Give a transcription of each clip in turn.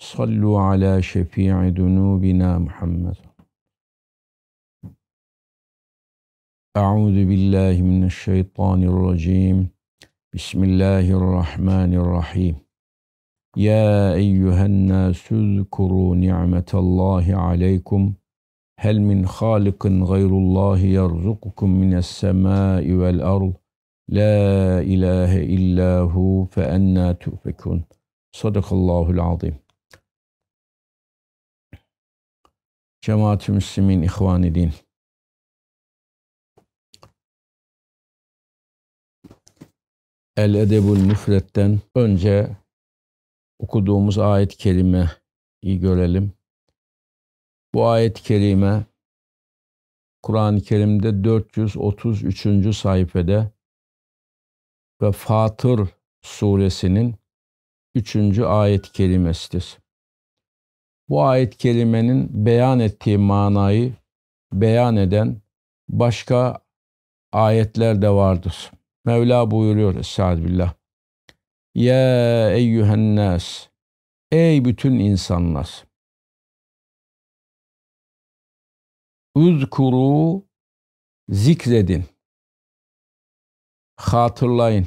Sallu ala şefii dunubina Muhammed. Euzu billahi mineşşeytanirracim. Bismillahirrahmanirrahim. Ya eyyühen nâsü zkuru ni'metallâhi aleykum. Hel min hâlikin gayrullâhi yerzukukum mine's-semâi vel-ard. La ilahe illâ hu fe ennâ tufekun. Sadakallâhu'l-azîm. Cemaat-i Müslümin, İhvan-ı Din. El Edebul Müfret'ten önce okuduğumuz ayet-i kerimeyi görelim. Bu ayet kelime, Kur'an-ı Kerim'de 433. sayfede ve Fatır suresinin 3. ayet kelimesidir bu ayet kelimenin beyan ettiği manayı beyan eden başka ayetler de vardır. Mevla buyuruyor Estaizu billah. Ya eyyühen nas. Ey bütün insanlar. Üzkuru zikredin. Hatırlayın.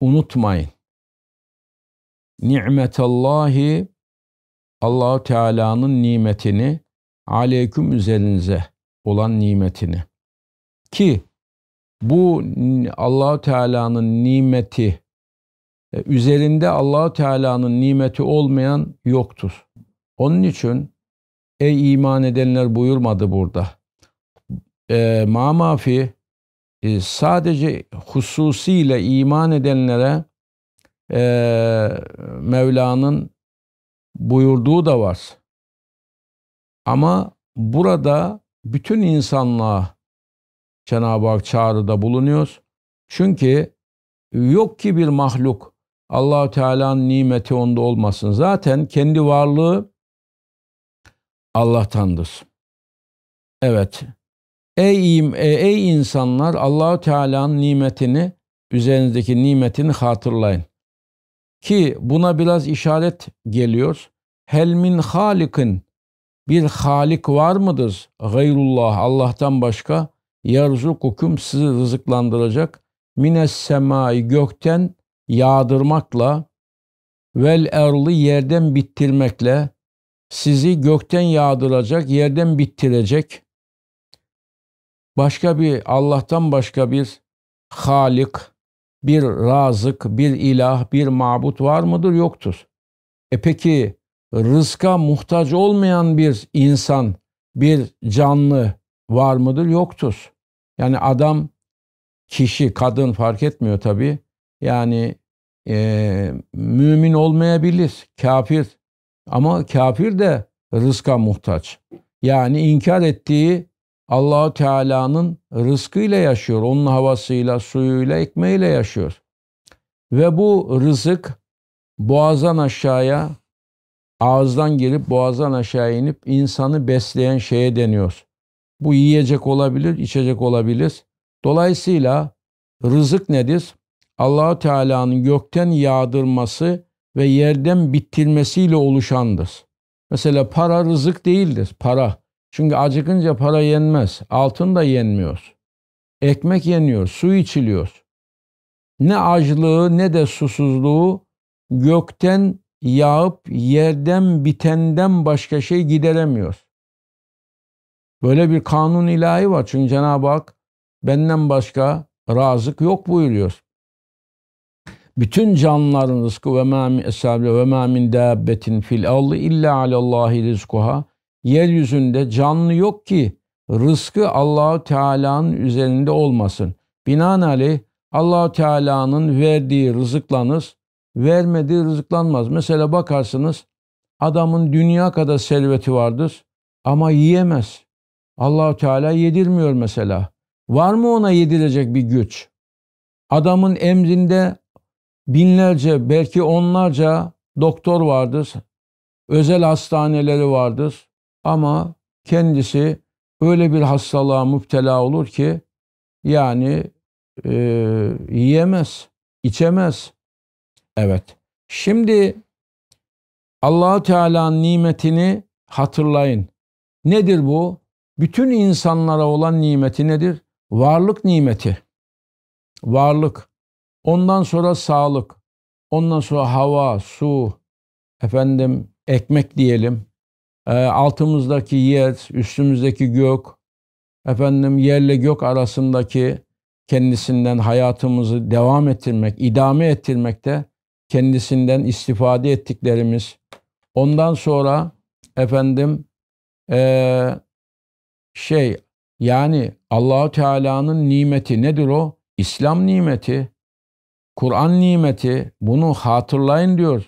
Unutmayın. Ni'metallahi Allahu Teala'nın nimetini aleyküm üzerinize olan nimetini ki bu Allahu Teala'nın nimeti e, üzerinde Allahu Teala'nın nimeti olmayan yoktur. Onun için ey iman edenler buyurmadı burada. E, mamafi e, sadece hususiyle iman edenlere e, Mevla'nın buyurduğu da var. Ama burada bütün insanlığa Cenab-ı Hak çağrıda bulunuyor. Çünkü yok ki bir mahluk Allahü Teala'nın nimeti onda olmasın. Zaten kendi varlığı Allah'tandır. Evet. Ey, e, ey insanlar Allahü Teala'nın nimetini üzerinizdeki nimetini hatırlayın. Ki buna biraz işaret geliyor. Helmin halikin bir halik var mıdır? Gayrullah Allah'tan başka yerzukukum sizi rızıklandıracak. Mines semai gökten yağdırmakla vel erli yerden bittirmekle sizi gökten yağdıracak, yerden bittirecek. Başka bir Allah'tan başka bir halik, bir razık, bir ilah, bir mabut var mıdır? Yoktur. E peki rızka muhtaç olmayan bir insan, bir canlı var mıdır? Yoktur. Yani adam, kişi, kadın fark etmiyor tabii. Yani e, mümin olmayabilir, kafir. Ama kafir de rızka muhtaç. Yani inkar ettiği Allahu Teala'nın rızkıyla yaşıyor. Onun havasıyla, suyuyla, ekmeğiyle yaşıyor. Ve bu rızık boğazdan aşağıya, ağızdan gelip boğazdan aşağı inip insanı besleyen şeye deniyor. Bu yiyecek olabilir, içecek olabilir. Dolayısıyla rızık nedir? Allahu Teala'nın gökten yağdırması ve yerden bitirmesiyle oluşandır. Mesela para rızık değildir, para. Çünkü acıkınca para yenmez. Altın da yenmiyor. Ekmek yeniyor, su içiliyor. Ne acılığı ne de susuzluğu gökten yağıp yerden bitenden başka şey gideremiyor. Böyle bir kanun ilahi var. Çünkü Cenab-ı Hak benden başka razık yok buyuruyor. Bütün canlıların rızkı ve ma min ve ma min dabbetin fil ardı illa alallahi rizkuha yeryüzünde canlı yok ki rızkı Allahu Teala'nın üzerinde olmasın. Binaenaleyh Allahu Teala'nın verdiği rızıklanız, vermediği rızıklanmaz. Mesela bakarsınız adamın dünya kadar serveti vardır ama yiyemez. Allahu Teala yedirmiyor mesela. Var mı ona yedirecek bir güç? Adamın emrinde binlerce belki onlarca doktor vardır. Özel hastaneleri vardır. Ama kendisi öyle bir hastalığa müptela olur ki yani e, yiyemez, içemez. Evet. Şimdi allah Teala'nın nimetini hatırlayın. Nedir bu? Bütün insanlara olan nimeti nedir? Varlık nimeti. Varlık. Ondan sonra sağlık. Ondan sonra hava, su, efendim ekmek diyelim. Ee, altımızdaki yer, üstümüzdeki gök, efendim yerle gök arasındaki kendisinden hayatımızı devam ettirmek, idame ettirmekte kendisinden istifade ettiklerimiz. Ondan sonra efendim e, şey yani Allahu Teala'nın nimeti nedir o? İslam nimeti, Kur'an nimeti. Bunu hatırlayın diyor.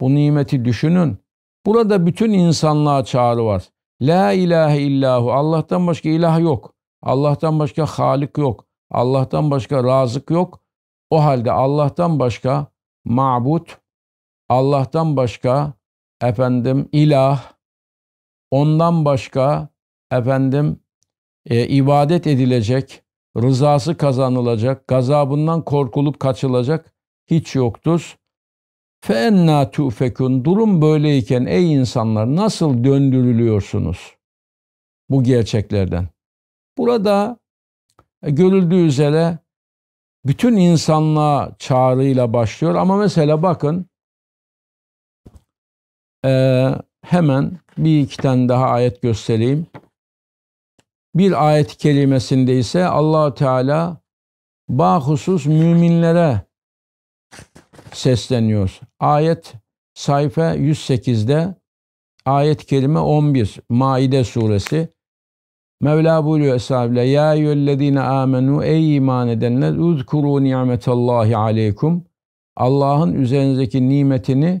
Bu nimeti düşünün. Burada bütün insanlığa çağrı var. La ilahe illahu. Allah'tan başka ilah yok. Allah'tan başka halik yok. Allah'tan başka razık yok. O halde Allah'tan başka mabut, Allah'tan başka efendim ilah, ondan başka efendim e, ibadet edilecek, rızası kazanılacak, gazabından korkulup kaçılacak hiç yoktur. فَاَنَّا تُؤْفَكُونَ Durum böyleyken ey insanlar nasıl döndürülüyorsunuz bu gerçeklerden? Burada e, görüldüğü üzere bütün insanlığa çağrıyla başlıyor ama mesela bakın e, hemen bir iki tane daha ayet göstereyim. Bir ayet kelimesinde ise allah Teala bahusus müminlere sesleniyor. Ayet sayfa 108'de ayet kelime 11 Maide suresi Mevla buyuruyor eshabıyla Ya eyyüllezine amenu ey iman edenler uzkuru ni'metallahi aleykum Allah'ın üzerinizdeki nimetini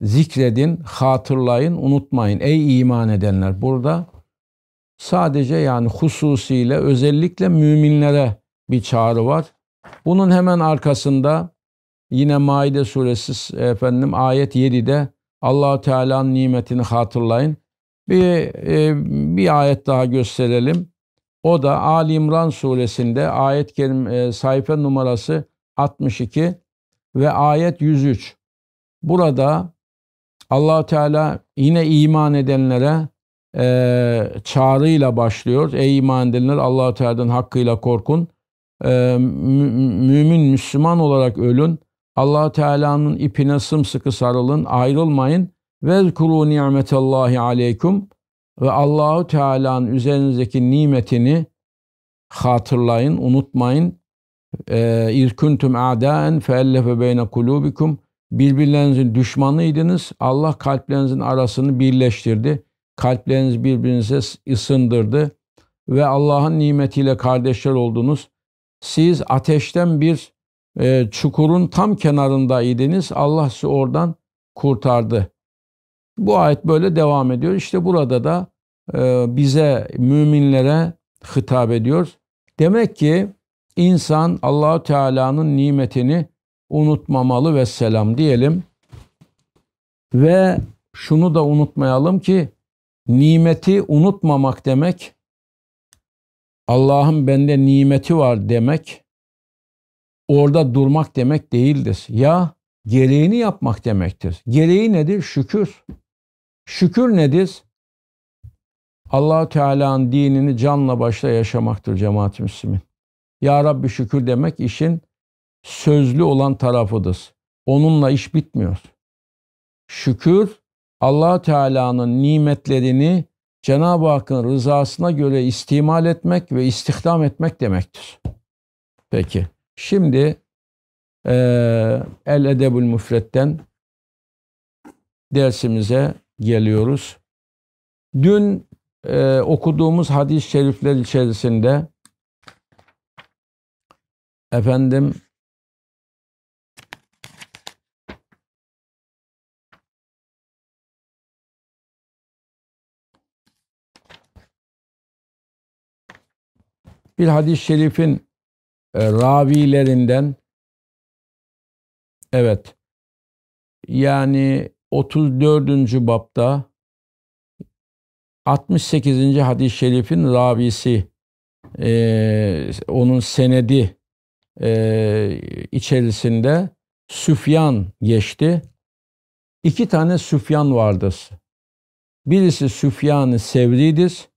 zikredin, hatırlayın, unutmayın ey iman edenler. Burada sadece yani hususiyle özellikle müminlere bir çağrı var. Bunun hemen arkasında Yine Maide suresi efendim ayet 7'de Allah Teala'nın nimetini hatırlayın. Bir e, bir ayet daha gösterelim. O da Ali İmran suresinde ayet kerim e, sayfa numarası 62 ve ayet 103. Burada allah Teala yine iman edenlere e, çağrıyla başlıyor. Ey iman edenler allah Teala'dan hakkıyla korkun. E, mümin Müslüman olarak ölün allah Teala'nın ipine sımsıkı sarılın, ayrılmayın. Ve kuru ni'metallahi aleykum ve Allahu Teala'nın üzerinizdeki nimetini hatırlayın, unutmayın. Ee, İrkuntum a'daen feellefe beyne kulubikum. Birbirlerinizin düşmanıydınız. Allah kalplerinizin arasını birleştirdi. Kalpleriniz birbirinize ısındırdı. Ve Allah'ın nimetiyle kardeşler oldunuz. Siz ateşten bir ee, çukurun tam kenarındaydınız. Allah sizi oradan kurtardı. Bu ayet böyle devam ediyor. İşte burada da e, bize müminlere hitap ediyor. Demek ki insan Allahu Teala'nın nimetini unutmamalı ve selam diyelim. Ve şunu da unutmayalım ki nimeti unutmamak demek Allah'ın bende nimeti var demek orada durmak demek değildir. Ya gereğini yapmak demektir. Gereği nedir? Şükür. Şükür nedir? allah Teala'nın dinini canla başla yaşamaktır cemaat-i Ya Rabbi şükür demek işin sözlü olan tarafıdır. Onunla iş bitmiyor. Şükür allah Teala'nın nimetlerini Cenab-ı Hakk'ın rızasına göre istimal etmek ve istihdam etmek demektir. Peki. Şimdi e, El Edebül Müfret'ten dersimize geliyoruz. Dün e, okuduğumuz hadis-i şerifler içerisinde efendim bir hadis-i şerifin e, ravilerinden evet yani 34. bapta 68. hadis-i şerifin ravisi e, onun senedi e, içerisinde Süfyan geçti. İki tane Süfyan vardır. Birisi Süfyan-ı Sevri'dir.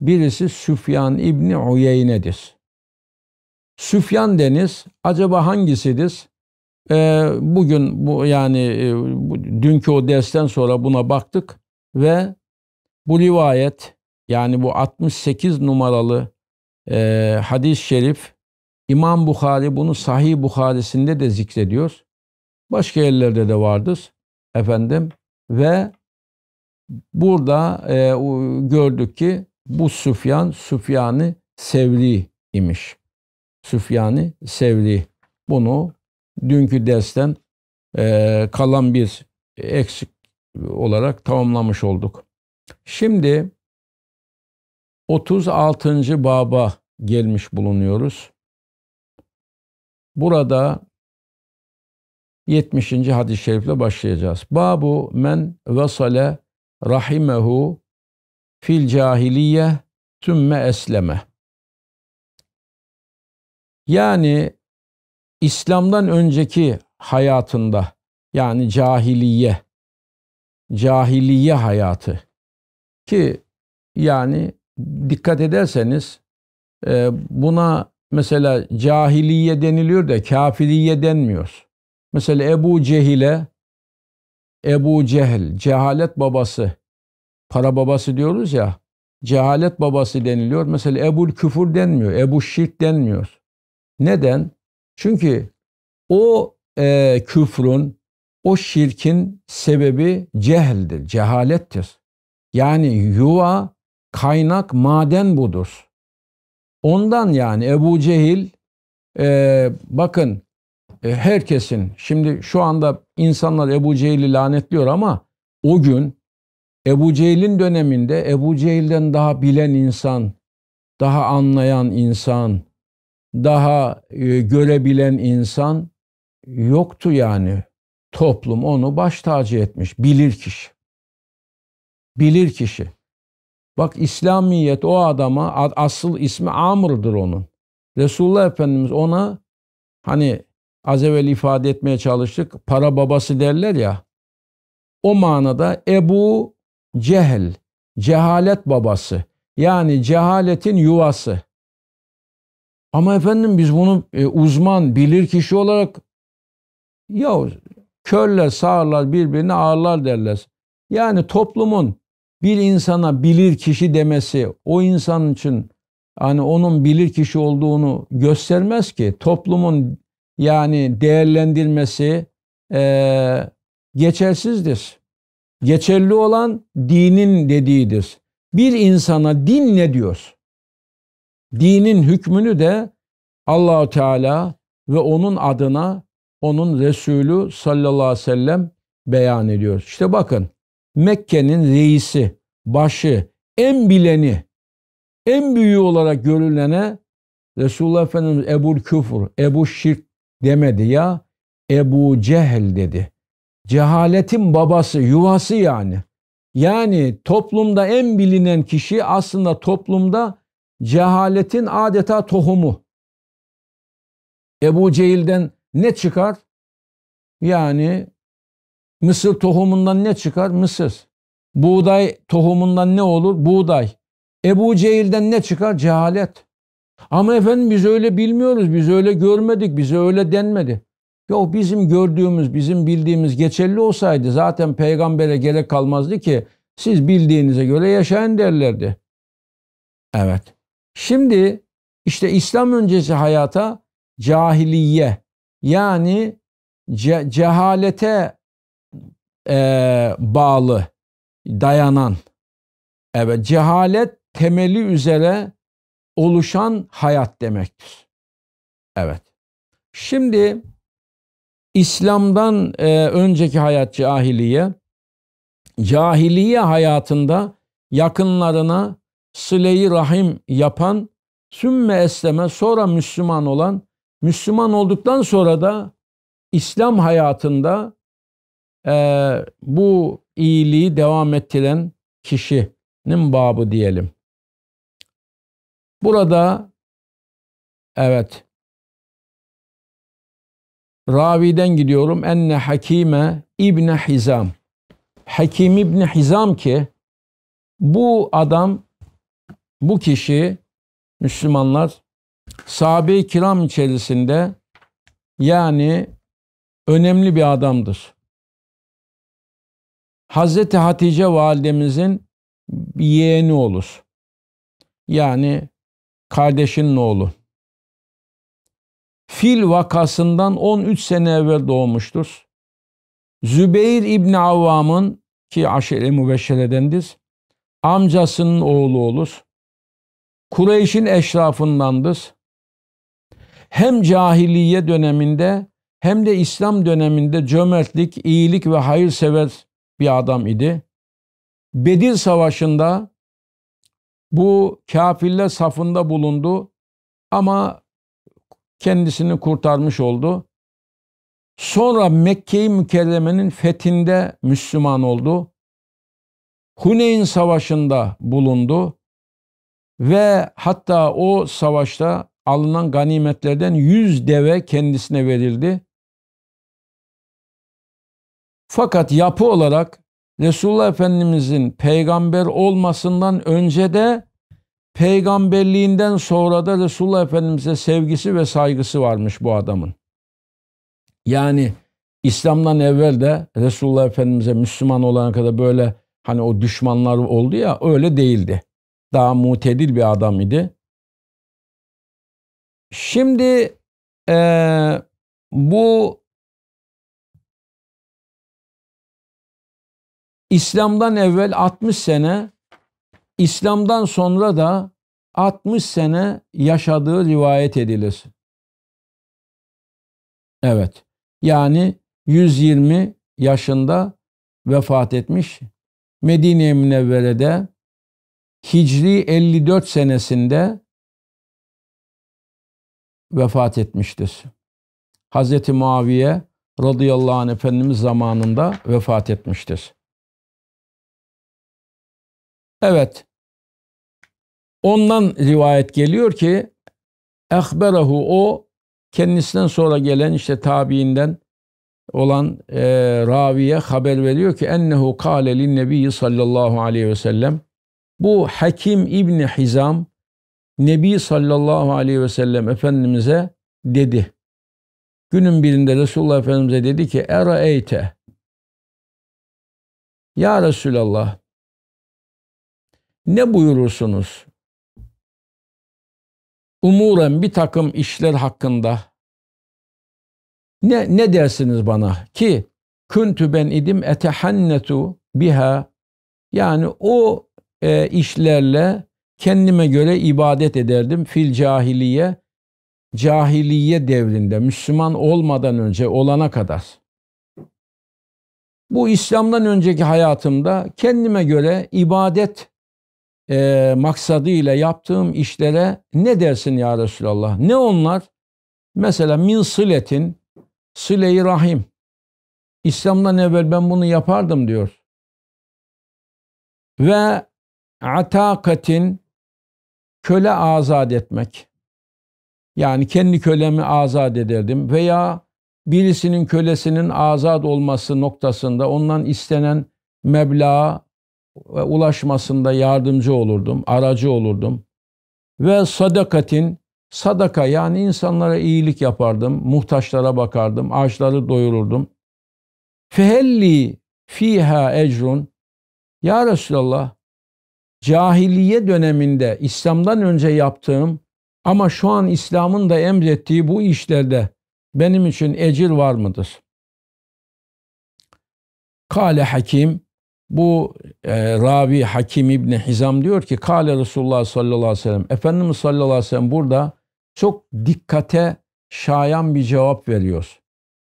Birisi Süfyan İbni Uyeyne'dir. Süfyan Deniz acaba hangisidir? Ee, bugün bu yani e, bu, dünkü o dersten sonra buna baktık ve bu rivayet yani bu 68 numaralı e, hadis-i şerif İmam Bukhari bunu Sahih Bukhari'sinde de zikrediyor. Başka yerlerde de vardır efendim ve burada e, gördük ki bu Süfyan Süfyan'ı Sevri imiş. Süfyani Sevri. Bunu dünkü dersten e, kalan bir eksik olarak tamamlamış olduk. Şimdi 36. baba gelmiş bulunuyoruz. Burada 70. hadis-i şerifle başlayacağız. Babu men vesale rahimehu fil cahiliye tümme esleme. Yani İslam'dan önceki hayatında yani cahiliye, cahiliye hayatı ki yani dikkat ederseniz e, buna mesela cahiliye deniliyor da kafiliye denmiyor. Mesela Ebu Cehil'e Ebu Cehil, cehalet babası, para babası diyoruz ya, cehalet babası deniliyor. Mesela Ebu Küfür denmiyor, Ebu Şirk denmiyor. Neden? Çünkü o e, küfrün, o şirkin sebebi cehildir, cehalettir. Yani yuva, kaynak, maden budur. Ondan yani Ebu Cehil, e, bakın e, herkesin, şimdi şu anda insanlar Ebu Cehil'i lanetliyor ama o gün Ebu Cehil'in döneminde Ebu Cehil'den daha bilen insan, daha anlayan insan, daha e, görebilen insan yoktu yani. Toplum onu baş tacı etmiş. Bilir kişi. Bilir kişi. Bak İslamiyet o adama asıl ismi Amr'dır onun. Resulullah Efendimiz ona hani az evvel ifade etmeye çalıştık para babası derler ya o manada Ebu Cehl, cehalet babası yani cehaletin yuvası ama efendim biz bunu e, uzman, bilir kişi olarak ya körler, sağırlar birbirini ağırlar derler. Yani toplumun bir insana bilir kişi demesi o insan için hani onun bilir kişi olduğunu göstermez ki toplumun yani değerlendirmesi e, geçersizdir. Geçerli olan dinin dediğidir. Bir insana din ne diyor? dinin hükmünü de Allahu Teala ve onun adına onun Resulü sallallahu aleyhi ve sellem beyan ediyor. İşte bakın Mekke'nin reisi, başı, en bileni, en büyüğü olarak görülene Resulullah Efendimiz Ebu Küfür, Ebu Şirk demedi ya Ebu Cehil dedi. Cehaletin babası, yuvası yani. Yani toplumda en bilinen kişi aslında toplumda cehaletin adeta tohumu. Ebu Cehil'den ne çıkar? Yani mısır tohumundan ne çıkar? Mısır. Buğday tohumundan ne olur? Buğday. Ebu Cehil'den ne çıkar? Cehalet. Ama efendim biz öyle bilmiyoruz, biz öyle görmedik, bize öyle denmedi. Yok bizim gördüğümüz, bizim bildiğimiz geçerli olsaydı zaten peygambere gerek kalmazdı ki siz bildiğinize göre yaşayın derlerdi. Evet. Şimdi işte İslam öncesi hayata cahiliye yani ce cehalete e, bağlı dayanan evet cehalet temeli üzere oluşan hayat demektir. Evet. Şimdi İslam'dan e, önceki hayat cahiliye. Cahiliye hayatında yakınlarına sıleyi rahim yapan, sümme esleme sonra Müslüman olan, Müslüman olduktan sonra da İslam hayatında e, bu iyiliği devam ettiren kişinin babı diyelim. Burada evet Ravi'den gidiyorum. Enne Hakime İbni Hizam. Hakim İbni Hizam ki bu adam bu kişi Müslümanlar sahabe-i kiram içerisinde yani önemli bir adamdır. Hazreti Hatice validemizin yeğeni olur. Yani kardeşinin oğlu. Fil vakasından 13 sene evvel doğmuştur. Zübeyir İbni Avvam'ın ki aşire mübeşşeredendir amcasının oğlu olur. Kureyş'in eşrafındandır. Hem cahiliye döneminde hem de İslam döneminde cömertlik, iyilik ve hayırsever bir adam idi. Bedir Savaşı'nda bu kafirler safında bulundu ama kendisini kurtarmış oldu. Sonra Mekke-i Mükerreme'nin fethinde Müslüman oldu. Huneyn Savaşı'nda bulundu. Ve hatta o savaşta alınan ganimetlerden yüz deve kendisine verildi. Fakat yapı olarak Resulullah Efendimizin peygamber olmasından önce de peygamberliğinden sonra da Resulullah Efendimiz'e sevgisi ve saygısı varmış bu adamın. Yani İslam'dan evvel de Resulullah Efendimiz'e Müslüman olana kadar böyle hani o düşmanlar oldu ya öyle değildi daha mutedil bir adam idi. Şimdi e, bu İslam'dan evvel 60 sene, İslam'dan sonra da 60 sene yaşadığı rivayet edilir. Evet. Yani 120 yaşında vefat etmiş. Medine-i Münevvere'de Hicri 54 senesinde vefat etmiştir. Hazreti Muaviye radıyallahu anh Efendimiz zamanında vefat etmiştir. Evet. Ondan rivayet geliyor ki ehberehu o kendisinden sonra gelen işte tabiinden olan e, raviye haber veriyor ki ennehu kâle linnebiyyi sallallahu aleyhi ve sellem bu Hakim İbni Hizam Nebi sallallahu aleyhi ve sellem Efendimiz'e dedi. Günün birinde Resulullah Efendimiz'e dedi ki Era eyte Ya Resulallah ne buyurursunuz? Umuren bir takım işler hakkında ne, ne dersiniz bana ki kuntu ben idim etehannetu biha yani o e, işlerle kendime göre ibadet ederdim. Fil cahiliye, cahiliye devrinde, Müslüman olmadan önce olana kadar. Bu İslam'dan önceki hayatımda kendime göre ibadet e, maksadıyla yaptığım işlere ne dersin ya Resulallah? Ne onlar? Mesela min siletin, sile-i rahim. İslam'dan evvel ben bunu yapardım diyor. Ve atakatin köle azat etmek. Yani kendi kölemi azat ederdim veya birisinin kölesinin azat olması noktasında ondan istenen meblağa ulaşmasında yardımcı olurdum, aracı olurdum. Ve sadakatin, sadaka yani insanlara iyilik yapardım, muhtaçlara bakardım, ağaçları doyururdum. Fehelli fiha ecrun. Ya Resulallah cahiliye döneminde İslam'dan önce yaptığım ama şu an İslam'ın da emrettiği bu işlerde benim için ecir var mıdır? Kale Hakim bu e, Ravi Hakim İbni Hizam diyor ki Kale Resulullah sallallahu aleyhi ve sellem Efendimiz sallallahu aleyhi ve sellem burada çok dikkate şayan bir cevap veriyor.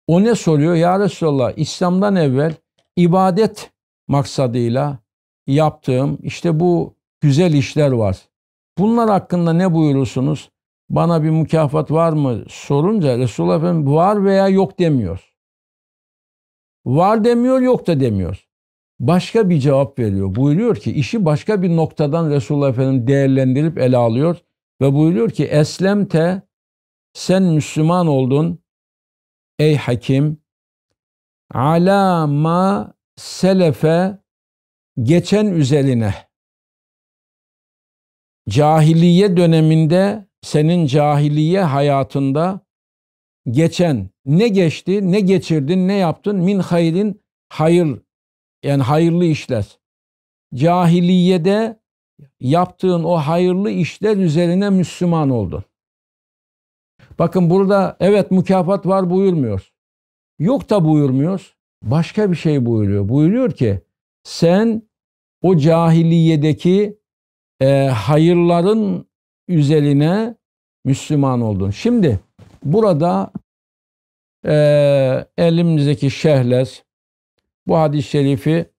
O ne soruyor? Ya Resulallah İslam'dan evvel ibadet maksadıyla yaptığım işte bu güzel işler var. Bunlar hakkında ne buyurursunuz? Bana bir mükafat var mı sorunca Resulullah Efendimiz var veya yok demiyor. Var demiyor yok da demiyor. Başka bir cevap veriyor. Buyuruyor ki işi başka bir noktadan Resulullah Efendimiz değerlendirip ele alıyor. Ve buyuruyor ki Eslemte sen Müslüman oldun ey hakim ala ma selefe geçen üzerine cahiliye döneminde senin cahiliye hayatında geçen ne geçti, ne geçirdin, ne yaptın min hayrin hayır yani hayırlı işler. Cahiliyede yaptığın o hayırlı işler üzerine Müslüman oldun. Bakın burada evet mükafat var buyurmuyor. Yok da buyurmuyor. Başka bir şey buyuruyor. Buyuruyor ki sen o cahiliyedeki e, hayırların üzerine Müslüman oldun. Şimdi burada e, elimizdeki şehles bu hadis-i şerifi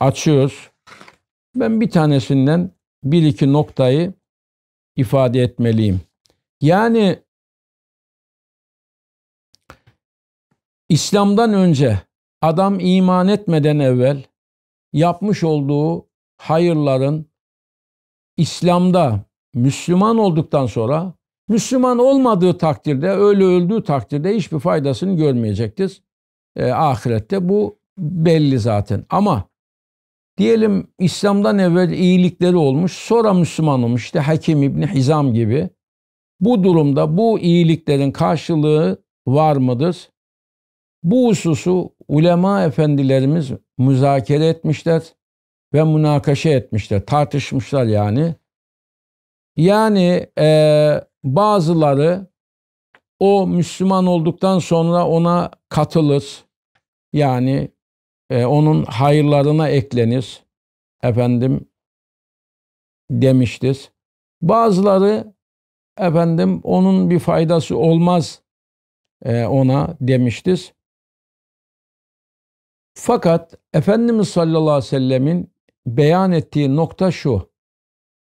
açıyoruz. Ben bir tanesinden bir iki noktayı ifade etmeliyim. Yani İslam'dan önce adam iman etmeden evvel yapmış olduğu hayırların İslam'da Müslüman olduktan sonra Müslüman olmadığı takdirde, öyle öldüğü takdirde hiçbir faydasını görmeyecektir. E, ahirette bu belli zaten. Ama diyelim İslam'dan evvel iyilikleri olmuş, sonra Müslüman olmuş. işte Hakim İbni Hizam gibi. Bu durumda bu iyiliklerin karşılığı var mıdır? Bu hususu ulema efendilerimiz müzakere etmişler ve münakaşa etmişler, tartışmışlar yani. Yani e, bazıları o Müslüman olduktan sonra ona katılır. Yani e, onun hayırlarına eklenir. Efendim demiştir. Bazıları efendim onun bir faydası olmaz e, ona demiştir. Fakat Efendimiz sallallahu aleyhi ve sellemin beyan ettiği nokta şu.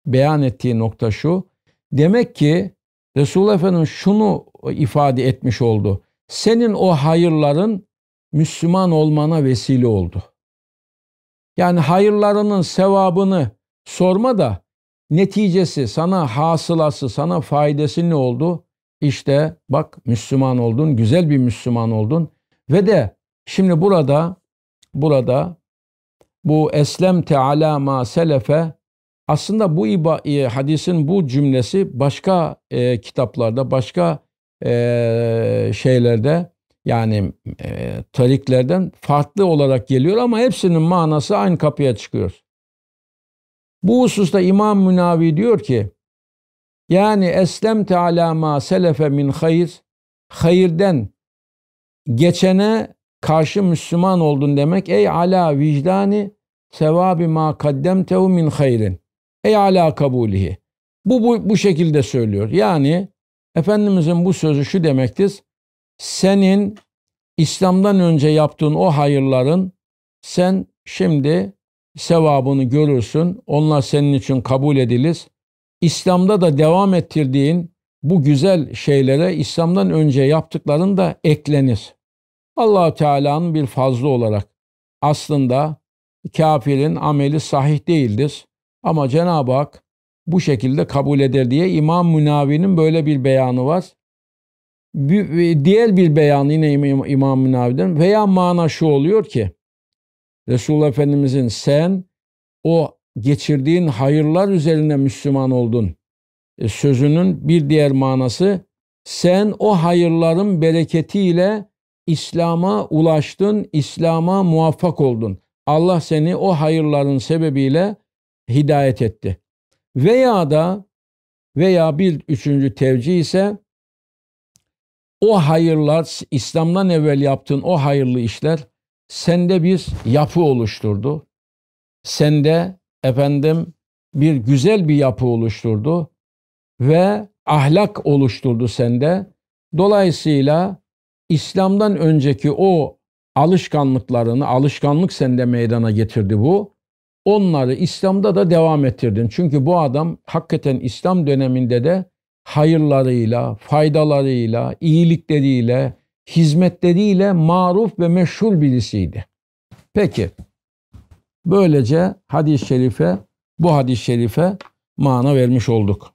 Beyan ettiği nokta şu. Demek ki Resul Efendim şunu ifade etmiş oldu. Senin o hayırların Müslüman olmana vesile oldu. Yani hayırlarının sevabını sorma da neticesi, sana hasılası, sana faydası ne oldu? İşte bak Müslüman oldun, güzel bir Müslüman oldun ve de şimdi burada burada bu eslem teala ma selefe aslında bu iba, e, hadisin bu cümlesi başka e, kitaplarda, başka e, şeylerde yani e, tariklerden farklı olarak geliyor ama hepsinin manası aynı kapıya çıkıyor. Bu hususta İmam Münavi diyor ki yani eslem teala ma selefe min hayır hayırden geçene karşı Müslüman oldun demek. Ey ala vicdani sevabi ma kaddemtehu min hayrin. Ey ala kabulihi. Bu, bu, bu şekilde söylüyor. Yani Efendimizin bu sözü şu demektir. Senin İslam'dan önce yaptığın o hayırların sen şimdi sevabını görürsün. Onlar senin için kabul edilir. İslam'da da devam ettirdiğin bu güzel şeylere İslam'dan önce yaptıkların da eklenir allah Teala'nın bir fazla olarak aslında kafirin ameli sahih değildir. Ama Cenab-ı Hak bu şekilde kabul eder diye İmam Münavi'nin böyle bir beyanı var. Bir, e, diğer bir beyanı yine İmam Münavi'den veya mana şu oluyor ki Resul Efendimizin sen o geçirdiğin hayırlar üzerine Müslüman oldun e, sözünün bir diğer manası sen o hayırların bereketiyle İslam'a ulaştın, İslam'a muvaffak oldun. Allah seni o hayırların sebebiyle hidayet etti. Veya da veya bir üçüncü tevcih ise o hayırlar, İslam'dan evvel yaptığın o hayırlı işler sende bir yapı oluşturdu. Sende efendim bir güzel bir yapı oluşturdu ve ahlak oluşturdu sende. Dolayısıyla İslam'dan önceki o alışkanlıklarını, alışkanlık sende meydana getirdi bu. Onları İslam'da da devam ettirdin. Çünkü bu adam hakikaten İslam döneminde de hayırlarıyla, faydalarıyla, iyilikleriyle, hizmetleriyle maruf ve meşhur birisiydi. Peki, böylece hadis-i şerife, bu hadis-i şerife mana vermiş olduk.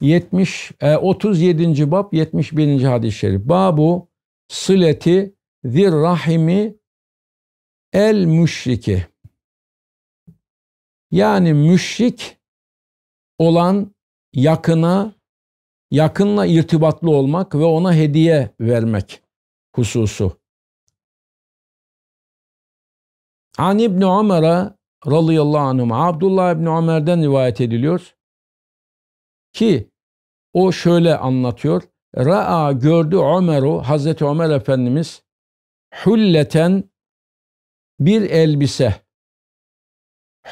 70 e, 37. bab 71. hadis-i şerif. Babu sileti zir rahimi el müşriki. Yani müşrik olan yakına yakınla irtibatlı olmak ve ona hediye vermek hususu. An İbn Ömer'e radıyallahu anhuma Abdullah İbn Ömer'den rivayet ediliyor. Ki o şöyle anlatıyor. Ra'a gördü Ömer'u Hazreti Ömer Efendimiz hulleten bir elbise.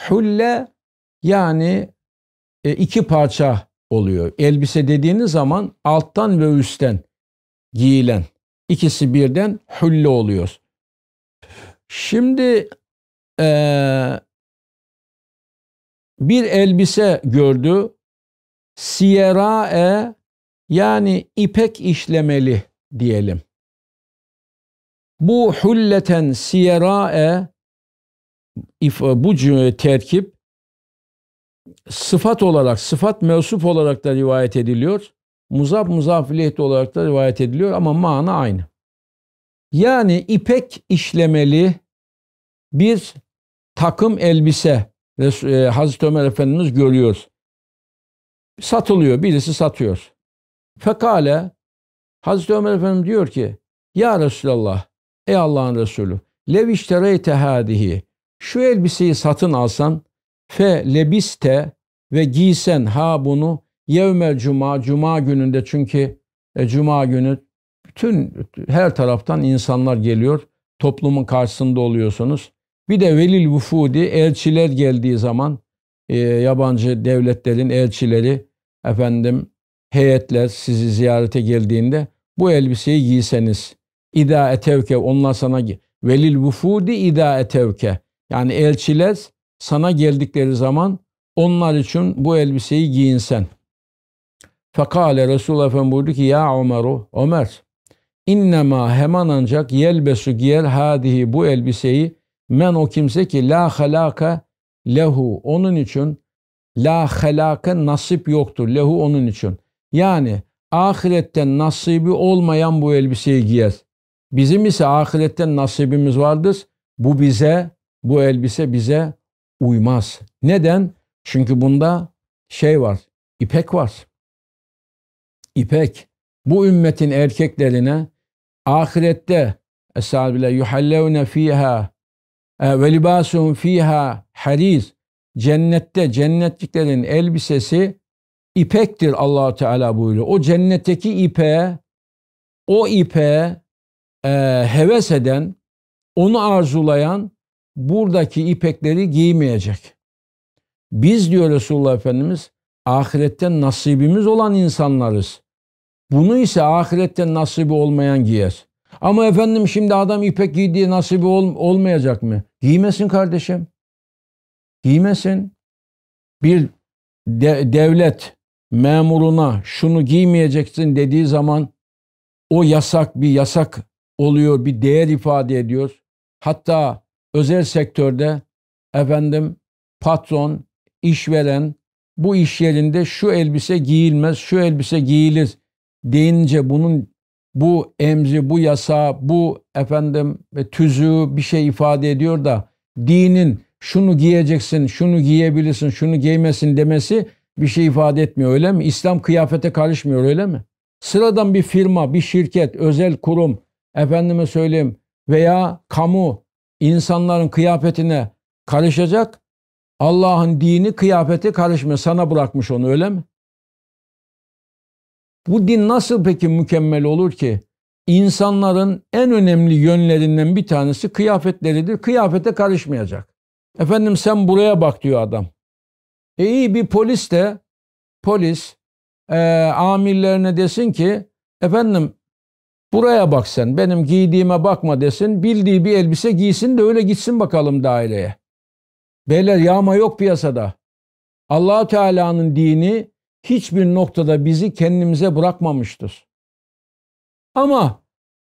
Hulle yani e, iki parça oluyor. Elbise dediğiniz zaman alttan ve üstten giyilen. ikisi birden hülle oluyor. Şimdi e, bir elbise gördü Sierra'e yani ipek işlemeli diyelim. Bu hulleten Sierra'e e, bu e, terkip sıfat olarak, sıfat mevsup olarak da rivayet ediliyor. Muzaf muzaf olarak da rivayet ediliyor ama mana aynı. Yani ipek işlemeli bir takım elbise e, Hazreti Ömer Efendimiz görüyoruz satılıyor, birisi satıyor. Fekale Hazreti Ömer Efendim diyor ki Ya Resulallah, ey Allah'ın Resulü lev iştereyte hadihi şu elbiseyi satın alsan fe lebiste ve giysen ha bunu yevmel cuma, cuma gününde çünkü e, cuma günü bütün her taraftan insanlar geliyor. Toplumun karşısında oluyorsunuz. Bir de velil vufudi elçiler geldiği zaman e, yabancı devletlerin elçileri efendim heyetler sizi ziyarete geldiğinde bu elbiseyi giyseniz ida etevke onlar sana velil vufudi ida etevke yani elçiler sana geldikleri zaman onlar için bu elbiseyi giyinsen. Fakale Resulullah Efendim buyurdu ki ya Ömeru Ömer innema hemen ancak yelbesu giyer hadihi bu elbiseyi men o kimse ki la halaka lehu onun için La helaka nasip yoktur. Lehu onun için. Yani ahiretten nasibi olmayan bu elbiseyi giyer. Bizim ise ahiretten nasibimiz vardır. Bu bize, bu elbise bize uymaz. Neden? Çünkü bunda şey var, ipek var. İpek. Bu ümmetin erkeklerine ahirette Estağfirullah yuhallevne fiha e, ve libasuhum fiha hariz cennette cennetliklerin elbisesi ipektir allah Teala buyuruyor. O cennetteki ipe, o ipe e, heves eden, onu arzulayan buradaki ipekleri giymeyecek. Biz diyor Resulullah Efendimiz ahirette nasibimiz olan insanlarız. Bunu ise ahirette nasibi olmayan giyer. Ama efendim şimdi adam ipek giydiği nasibi ol, olmayacak mı? Giymesin kardeşim giymesin. Bir de, devlet memuruna şunu giymeyeceksin dediği zaman o yasak bir yasak oluyor, bir değer ifade ediyor. Hatta özel sektörde efendim patron, işveren bu iş yerinde şu elbise giyilmez, şu elbise giyilir deyince bunun bu emzi, bu yasa, bu efendim e, tüzüğü bir şey ifade ediyor da dinin şunu giyeceksin, şunu giyebilirsin, şunu giymesin demesi bir şey ifade etmiyor öyle mi? İslam kıyafete karışmıyor öyle mi? Sıradan bir firma, bir şirket, özel kurum, efendime söyleyeyim veya kamu insanların kıyafetine karışacak. Allah'ın dini kıyafete karışmıyor. Sana bırakmış onu öyle mi? Bu din nasıl peki mükemmel olur ki? İnsanların en önemli yönlerinden bir tanesi kıyafetleridir. Kıyafete karışmayacak. Efendim sen buraya bak diyor adam. E iyi bir polis de polis e, amirlerine desin ki efendim buraya bak sen benim giydiğime bakma desin. Bildiği bir elbise giysin de öyle gitsin bakalım daireye. Beyler yağma yok piyasada. allah Teala'nın dini hiçbir noktada bizi kendimize bırakmamıştır. Ama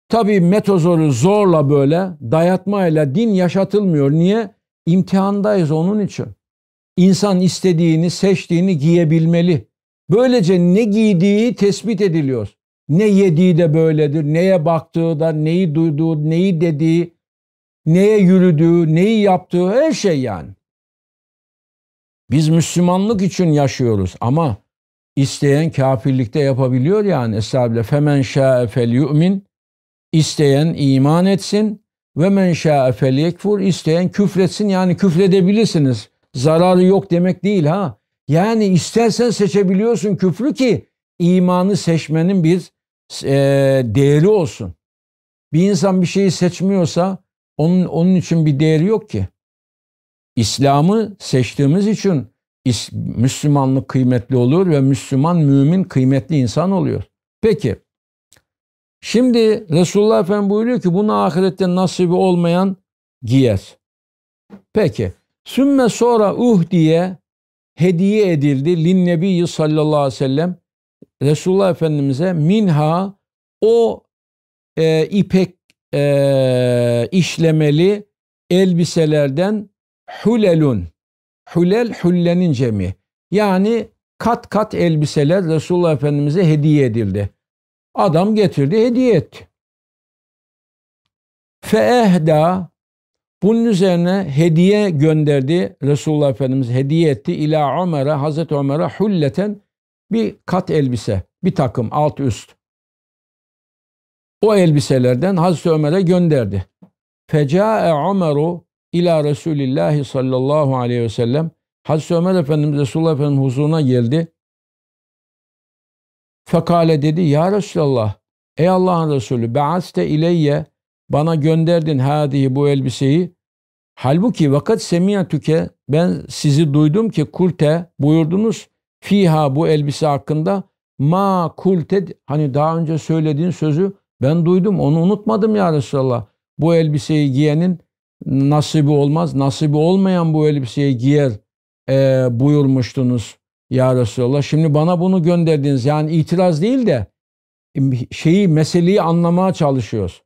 tabii metozoru zorla böyle dayatmayla din yaşatılmıyor. Niye? İmtihandayız onun için. İnsan istediğini, seçtiğini giyebilmeli. Böylece ne giydiği tespit ediliyor. Ne yediği de böyledir. Neye baktığı da, neyi duyduğu, neyi dediği, neye yürüdüğü, neyi yaptığı her şey yani. Biz Müslümanlık için yaşıyoruz ama isteyen kafirlikte yapabiliyor yani. Estağfirullah. Femen şa'e fel yu'min. İsteyen iman etsin. Ve men şa'e fel isteyen küfretsin yani küfredebilirsiniz. Zararı yok demek değil ha. Yani istersen seçebiliyorsun küfrü ki imanı seçmenin bir e, değeri olsun. Bir insan bir şeyi seçmiyorsa onun, onun için bir değeri yok ki. İslam'ı seçtiğimiz için Müslümanlık kıymetli olur ve Müslüman mümin kıymetli insan oluyor. Peki Şimdi Resulullah Efendimiz buyuruyor ki bunu ahirette nasibi olmayan giyer. Peki. Sümme sonra uh diye hediye edildi linnebiyyi sallallahu aleyhi ve sellem Resulullah Efendimiz'e minha o e, ipek e, işlemeli elbiselerden hulelun hulel hulle'nin cemi yani kat kat elbiseler Resulullah Efendimiz'e hediye edildi. Adam getirdi hediye etti. Feehda bunun üzerine hediye gönderdi Resulullah Efendimiz hediye etti ila Ömer'e Hazreti Ömer'e hulleten bir kat elbise bir takım alt üst. O elbiselerden Hazreti Ömer'e gönderdi. Fecae Ömer'u ila Resulillahi sallallahu aleyhi ve sellem Hazreti Ömer Efendimiz Resulullah Efendimiz huzuruna geldi. Fekale dedi ya Resulallah ey Allah'ın Resulü be'aste ileyye bana gönderdin hadi bu elbiseyi. Halbuki vakat semiyatüke ben sizi duydum ki kulte buyurdunuz fiha bu elbise hakkında ma kulte hani daha önce söylediğin sözü ben duydum onu unutmadım ya Resulallah. Bu elbiseyi giyenin nasibi olmaz nasibi olmayan bu elbiseyi giyer e, buyurmuştunuz. Ya Resulallah şimdi bana bunu gönderdiniz. Yani itiraz değil de şeyi meseleyi anlamaya çalışıyoruz.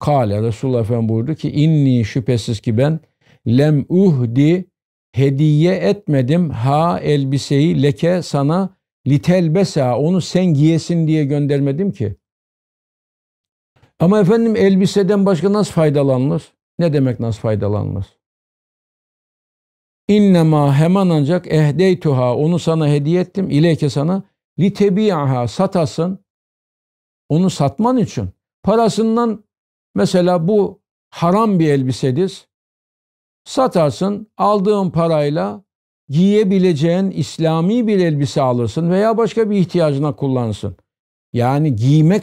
Kale Resulullah Efendim buyurdu ki inni şüphesiz ki ben lem uhdi hediye etmedim ha elbiseyi leke sana litelbesa onu sen giyesin diye göndermedim ki. Ama efendim elbiseden başka nasıl faydalanılır? Ne demek nasıl faydalanılır? İnnema hemen ancak ehdeytuha onu sana hediye ettim. İleyke sana litebi'aha satasın. Onu satman için. Parasından mesela bu haram bir elbisedir. Satarsın aldığın parayla giyebileceğin İslami bir elbise alırsın veya başka bir ihtiyacına kullansın. Yani giymek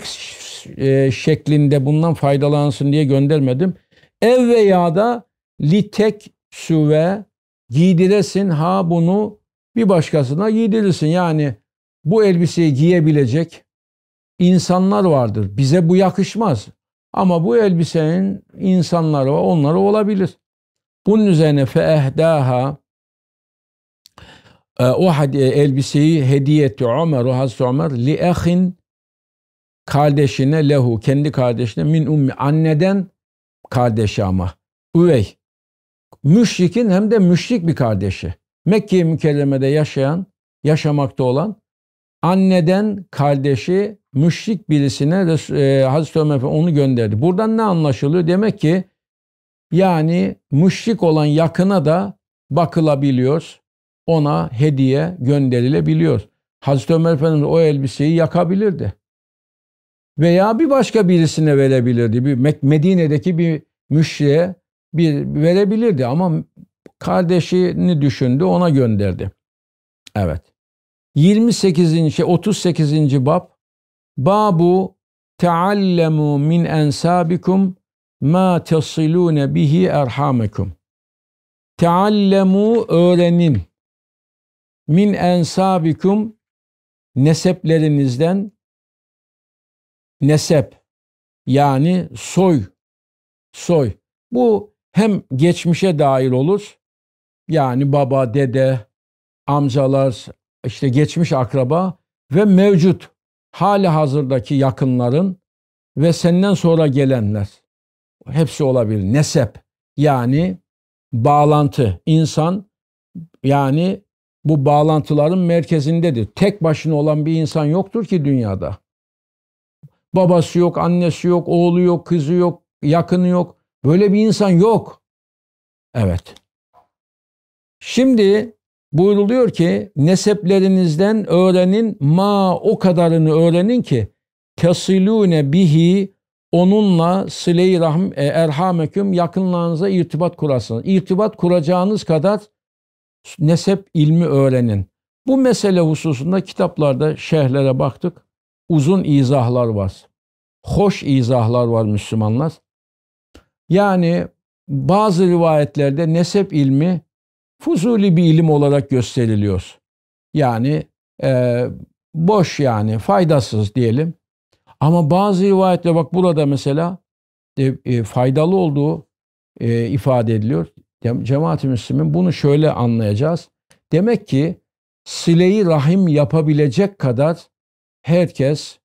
e, şeklinde bundan faydalansın diye göndermedim. Ev veya da litek suve giydiresin ha bunu bir başkasına giydirirsin. Yani bu elbiseyi giyebilecek insanlar vardır. Bize bu yakışmaz. Ama bu elbisenin insanları var, onları olabilir. Bunun üzerine feehdaha e, o e, elbiseyi hediye etti Ömer, o Hazreti Ömer li ehin kardeşine lehu, kendi kardeşine min ummi, anneden kardeşi ama. Üvey müşrikin hem de müşrik bir kardeşi. Mekke-i Mükerreme'de yaşayan, yaşamakta olan anneden kardeşi müşrik birisine e, Hazreti Ömer Efendi onu gönderdi. Buradan ne anlaşılıyor? Demek ki yani müşrik olan yakına da bakılabiliyor. Ona hediye gönderilebiliyor. Hazreti Ömer Efendimiz o elbiseyi yakabilirdi. Veya bir başka birisine verebilirdi. Bir Medine'deki bir müşriye bir verebilirdi ama kardeşini düşündü ona gönderdi. Evet. 28. şey 38. bab Babu taallemu min ensabikum ma tasilune bihi erhamekum. Taallemu öğrenin. Min ensabikum neseplerinizden nesep yani soy soy. Bu hem geçmişe dahil olur. Yani baba, dede, amcalar, işte geçmiş akraba ve mevcut hali hazırdaki yakınların ve senden sonra gelenler. Hepsi olabilir. Nesep yani bağlantı. insan yani bu bağlantıların merkezindedir. Tek başına olan bir insan yoktur ki dünyada. Babası yok, annesi yok, oğlu yok, kızı yok, yakını yok. Böyle bir insan yok. Evet. Şimdi buyruluyor ki neseplerinizden öğrenin ma o kadarını öğrenin ki tesilune bihi onunla sile-i rahm, e, erhameküm yakınlarınıza irtibat kurasınız. İrtibat kuracağınız kadar nesep ilmi öğrenin. Bu mesele hususunda kitaplarda şerhlere baktık. Uzun izahlar var. Hoş izahlar var Müslümanlar. Yani bazı rivayetlerde nesep ilmi fuzuli bir ilim olarak gösteriliyor. Yani e, boş yani faydasız diyelim. Ama bazı rivayetle bak burada mesela de, e, faydalı olduğu e, ifade ediliyor. Cemaat-i Müslümin bunu şöyle anlayacağız. Demek ki sileyi rahim yapabilecek kadar herkes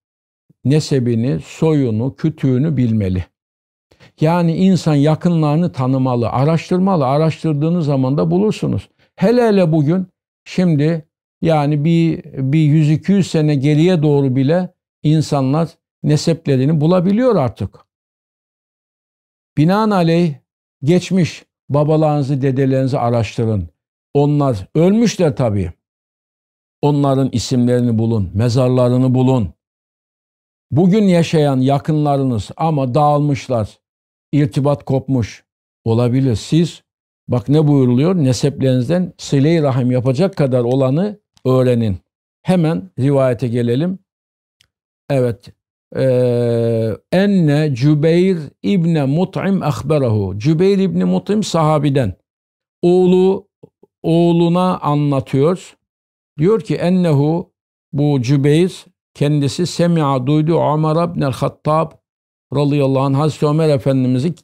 nesebini, soyunu, kütüğünü bilmeli. Yani insan yakınlarını tanımalı, araştırmalı. Araştırdığınız zaman da bulursunuz. Hele hele bugün şimdi yani bir, bir 100-200 sene geriye doğru bile insanlar neseplerini bulabiliyor artık. Binaenaleyh geçmiş babalarınızı, dedelerinizi araştırın. Onlar ölmüşler tabii. Onların isimlerini bulun, mezarlarını bulun. Bugün yaşayan yakınlarınız ama dağılmışlar irtibat kopmuş olabilir. Siz bak ne buyuruluyor? Neseplerinizden sile rahim yapacak kadar olanı öğrenin. Hemen rivayete gelelim. Evet. Ee, enne Cübeyr İbne Mut'im ahberahu. Cübeyr İbni Mut'im sahabiden. Oğlu oğluna anlatıyor. Diyor ki ennehu bu Cübeyr kendisi semi'a duydu Ömer ibn el-Hattab radıyallahu anh Hazreti Ömer Efendimiz'i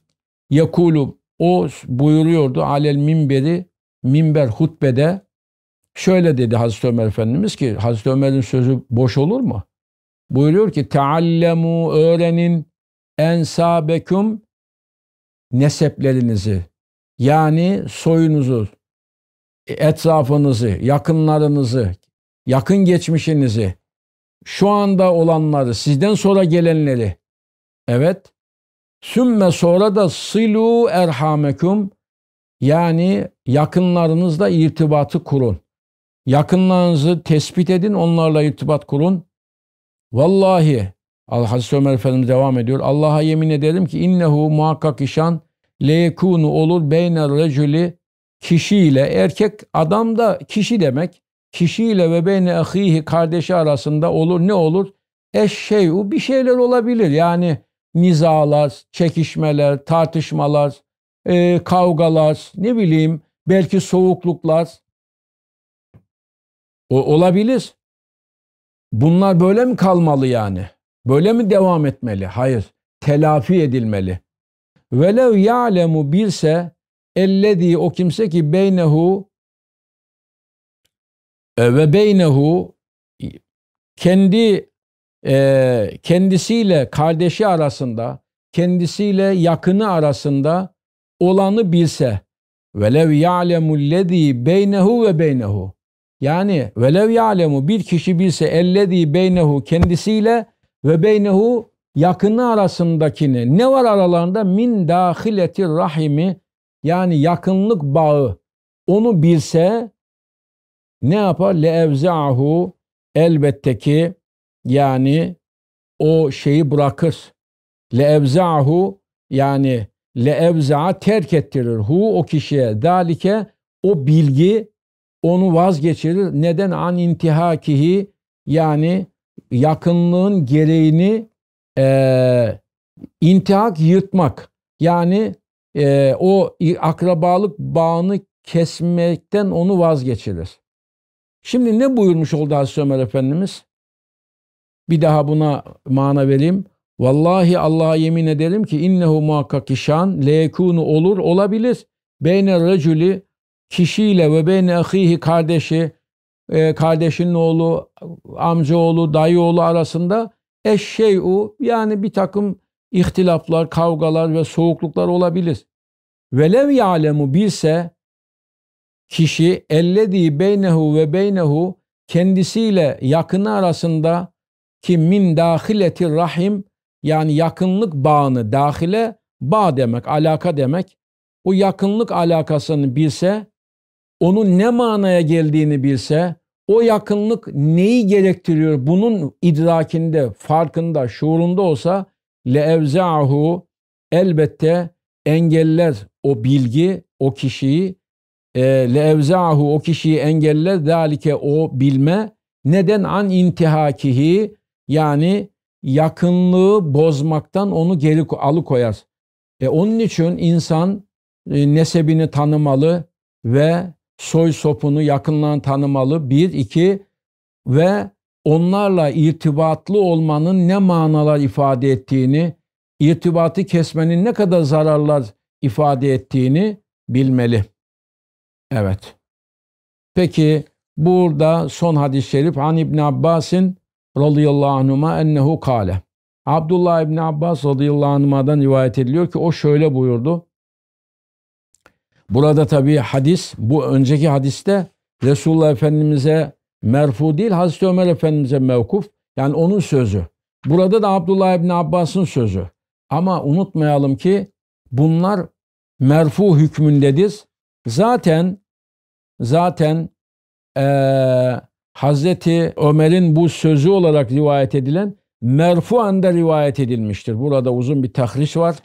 yakulu o buyuruyordu alel minberi minber hutbede şöyle dedi Hazreti Ömer Efendimiz ki Hazreti Ömer'in sözü boş olur mu? Buyuruyor ki taallemu öğrenin ensabeküm neseplerinizi yani soyunuzu etrafınızı, yakınlarınızı, yakın geçmişinizi, şu anda olanları, sizden sonra gelenleri Evet. Sümme sonra da silu erhamekum yani yakınlarınızla irtibatı kurun. Yakınlarınızı tespit edin, onlarla irtibat kurun. Vallahi Hazreti Ömer Efendimiz devam ediyor. Allah'a yemin ederim ki innehu muhakkak işan leyekunu olur beyne reculi kişiyle erkek adam da kişi demek. Kişiyle ve beyne ahihi kardeşi arasında olur ne olur? Eşşeyu bir şeyler olabilir. Yani nizalar, çekişmeler, tartışmalar, e, kavgalar, ne bileyim belki soğukluklar o, olabilir. Bunlar böyle mi kalmalı yani? Böyle mi devam etmeli? Hayır. Telafi edilmeli. Velev ya'lemu bilse ellezî o kimse ki beynehu e, ve beynehu kendi e, kendisiyle kardeşi arasında, kendisiyle yakını arasında olanı bilse velev ya'lemul lezî beynehu ve beynehu yani velev ya'lemu bir kişi bilse ellezî beynehu kendisiyle ve beynehu yakını arasındakini ne var aralarında min dâhiletir rahimi yani yakınlık bağı onu bilse ne yapar? Le evzahu elbette ki yani o şeyi bırakır. Leevzahu yani leevza terk ettirir. Hu o kişiye dalike o bilgi onu vazgeçirir. Neden an intihakihi yani yakınlığın gereğini e, intihak yırtmak yani e, o akrabalık bağını kesmekten onu vazgeçirir. Şimdi ne buyurmuş oldu Hazreti Ömer Efendimiz? Bir daha buna mana vereyim. Vallahi Allah'a yemin ederim ki innehu muhakkak ki şan leyekunu olur olabilir. Beyne reculi kişiyle ve beyne ahihi kardeşi e, kardeşinin oğlu, amcaoğlu, dayıoğlu arasında eşşeyu yani bir takım ihtilaflar, kavgalar ve soğukluklar olabilir. Velev yalemu bilse kişi ellediği beynehu ve beynehu kendisiyle yakını arasında ki min dahileti rahim yani yakınlık bağını dahile bağ demek, alaka demek. O yakınlık alakasını bilse, onun ne manaya geldiğini bilse, o yakınlık neyi gerektiriyor bunun idrakinde, farkında, şuurunda olsa levzahu elbette engeller o bilgi, o kişiyi e, levzahu o kişiyi engeller zalike o bilme neden an intihakihi yani yakınlığı bozmaktan onu geri alıkoyar. E onun için insan e, nesebini tanımalı ve soy sopunu yakınlığını tanımalı. Bir, iki ve onlarla irtibatlı olmanın ne manalar ifade ettiğini, irtibatı kesmenin ne kadar zararlar ifade ettiğini bilmeli. Evet. Peki burada son hadis-i şerif Han İbn Abbas'ın radıyallahu anhuma ennehu kale. Abdullah İbni Abbas radıyallahu anhuma'dan rivayet ediliyor ki o şöyle buyurdu. Burada tabii hadis, bu önceki hadiste Resulullah Efendimiz'e merfu değil, Hazreti Ömer Efendimiz'e mevkuf. Yani onun sözü. Burada da Abdullah İbni Abbas'ın sözü. Ama unutmayalım ki bunlar merfu hükmündedir. Zaten zaten ee, Hazreti Ömer'in bu sözü olarak rivayet edilen merfu anda rivayet edilmiştir. Burada uzun bir tahriş var.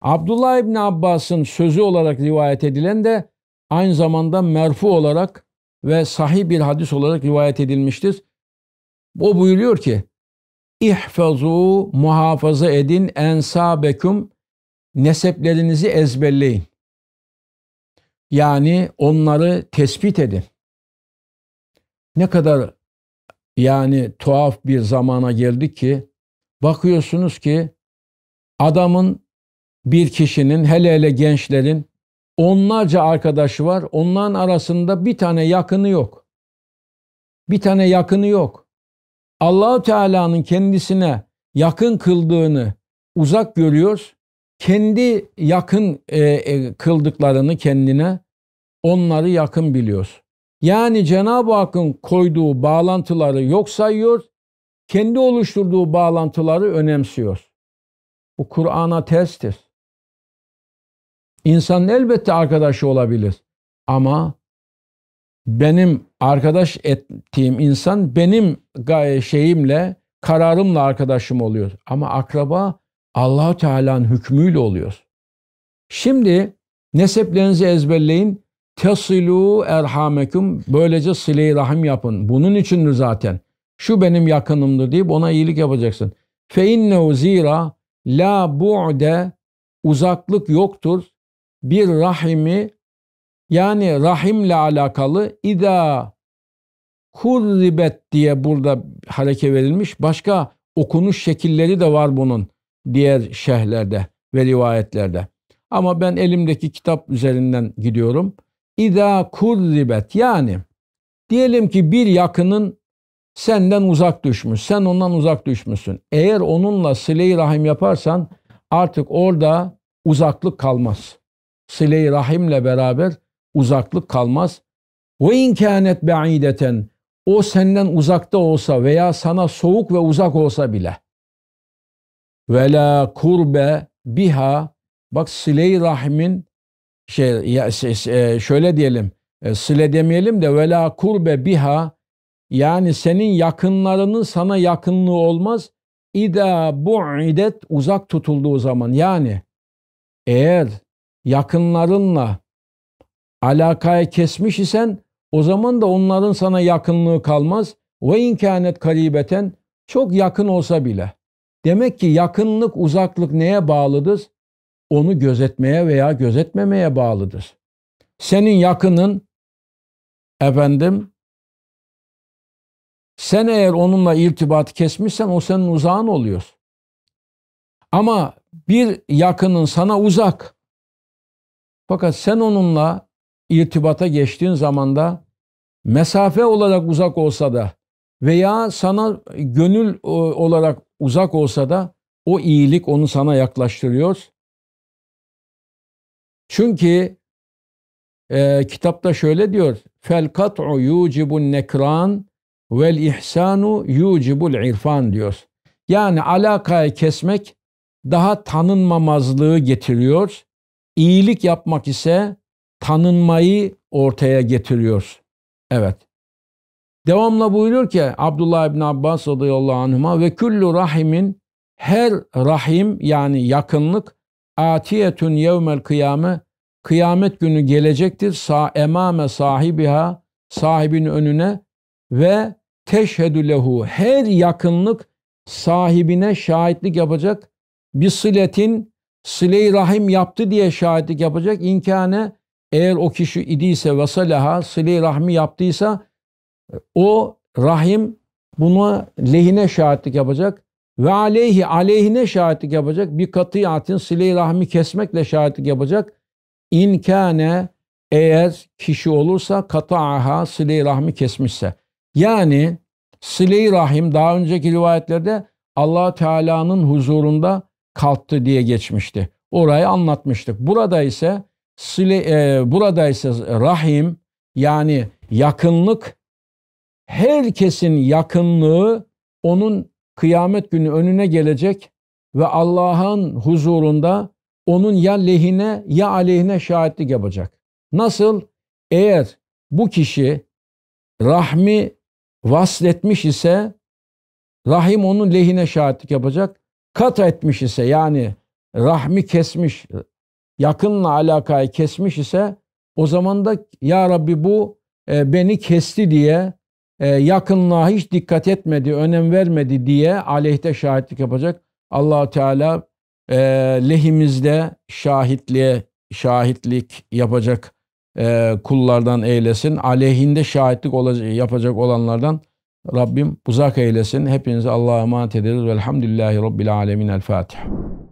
Abdullah İbni Abbas'ın sözü olarak rivayet edilen de aynı zamanda merfu olarak ve sahih bir hadis olarak rivayet edilmiştir. O buyuruyor ki İhfazu muhafaza edin ensabeküm neseplerinizi ezberleyin. Yani onları tespit edin. Ne kadar yani tuhaf bir zamana geldi ki bakıyorsunuz ki adamın bir kişinin hele hele gençlerin onlarca arkadaşı var. Onların arasında bir tane yakını yok. Bir tane yakını yok. Allahu Teala'nın kendisine yakın kıldığını uzak görüyoruz. Kendi yakın e, e, kıldıklarını kendine onları yakın biliyoruz. Yani Cenab-ı Hakk'ın koyduğu bağlantıları yok sayıyor, kendi oluşturduğu bağlantıları önemsiyor. Bu Kur'an'a terstir. İnsanın elbette arkadaşı olabilir ama benim arkadaş ettiğim insan benim şeyimle, kararımla arkadaşım oluyor. Ama akraba Allahu Teala'nın hükmüyle oluyor. Şimdi neseplerinizi ezberleyin. Tesilu erhamekum böylece sile rahim yapın. Bunun içindir zaten. Şu benim yakınımdır deyip ona iyilik yapacaksın. Fe innehu zira la bu'de uzaklık yoktur. Bir rahimi yani rahimle alakalı ida kurribet diye burada hareke verilmiş. Başka okunuş şekilleri de var bunun diğer şehirlerde ve rivayetlerde. Ama ben elimdeki kitap üzerinden gidiyorum. İza kuzzibet yani diyelim ki bir yakının senden uzak düşmüş, sen ondan uzak düşmüşsün. Eğer onunla sile rahim yaparsan artık orada uzaklık kalmaz. sile rahimle beraber uzaklık kalmaz. Ve inkânet be'ideten o senden uzakta olsa veya sana soğuk ve uzak olsa bile. Ve la kurbe biha bak sile rahimin şey, ya, şey, şey e, şöyle diyelim e, sile demeyelim de vela kurbe biha yani senin yakınlarının sana yakınlığı olmaz. bu bu'idet uzak tutulduğu zaman yani eğer yakınlarınla alakayı kesmiş isen o zaman da onların sana yakınlığı kalmaz. Ve inkânet karibeten çok yakın olsa bile. Demek ki yakınlık uzaklık neye bağlıdır? onu gözetmeye veya gözetmemeye bağlıdır. Senin yakının efendim sen eğer onunla irtibatı kesmişsen o senin uzağın oluyor. Ama bir yakının sana uzak. Fakat sen onunla irtibata geçtiğin zaman da mesafe olarak uzak olsa da veya sana gönül e, olarak uzak olsa da o iyilik onu sana yaklaştırıyor çünkü e, kitapta şöyle diyor. Fel kat'u yucibun nekran vel ihsanu yucibul irfan diyor. Yani alakayı kesmek daha tanınmamazlığı getiriyor. İyilik yapmak ise tanınmayı ortaya getiriyor. Evet. Devamla buyuruyor ki Abdullah İbni Abbas radıyallahu anhuma ve küllü rahimin her rahim yani yakınlık atiyetun yevmel kıyame kıyamet günü gelecektir sa emame sahibiha sahibin önüne ve teşhedü lehu her yakınlık sahibine şahitlik yapacak bir siletin sile rahim yaptı diye şahitlik yapacak inkâne eğer o kişi idiyse vesalaha sile rahmi yaptıysa o rahim buna lehine şahitlik yapacak ve aleyhi aleyhine şahitlik yapacak. Bir katiyatın sile rahmi kesmekle şahitlik yapacak. İnkâne eğer kişi olursa kata'aha sile rahmi kesmişse. Yani sile rahim daha önceki rivayetlerde allah Teala'nın huzurunda kalktı diye geçmişti. Orayı anlatmıştık. Burada ise sile, e, burada ise rahim yani yakınlık herkesin yakınlığı onun kıyamet günü önüne gelecek ve Allah'ın huzurunda onun ya lehine ya aleyhine şahitlik yapacak. Nasıl? Eğer bu kişi rahmi vasletmiş ise rahim onun lehine şahitlik yapacak. Kat etmiş ise yani rahmi kesmiş, yakınla alakayı kesmiş ise o zaman da ya Rabbi bu e, beni kesti diye ee, yakınlığa hiç dikkat etmedi, önem vermedi diye aleyhte şahitlik yapacak. allah Teala e, lehimizde şahitliğe şahitlik yapacak e, kullardan eylesin. Aleyhinde şahitlik olacak, yapacak olanlardan Rabbim uzak eylesin. Hepinizi Allah'a emanet ederiz. Velhamdülillahi Rabbil Alemin. El Fatiha.